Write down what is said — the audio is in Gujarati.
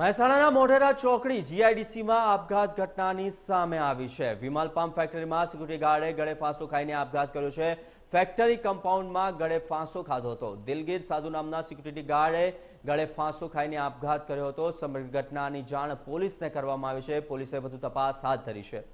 મહેસાણાના મોઢેરા ચોકડી જીઆઈડીસીમાં આપઘાત ઘટનાની સામે આવી છે વિમાલ પામ ફેક્ટરીમાં સિક્યુરિટી ગાર્ડે ગળે ફાંસો ખાઈને આપઘાત કર્યો છે ફેક્ટરી કમ્પાઉન્ડમાં ગળે ફાંસો ખાધો હતો દિલગીર સાધુ નામના સિક્યુરિટી ગાર્ડે ગળે ફાંસો ખાઈને આપઘાત કર્યો હતો સમગ્ર ઘટનાની જાણ પોલીસને કરવામાં આવી છે પોલીસે વધુ તપાસ હાથ ધરી છે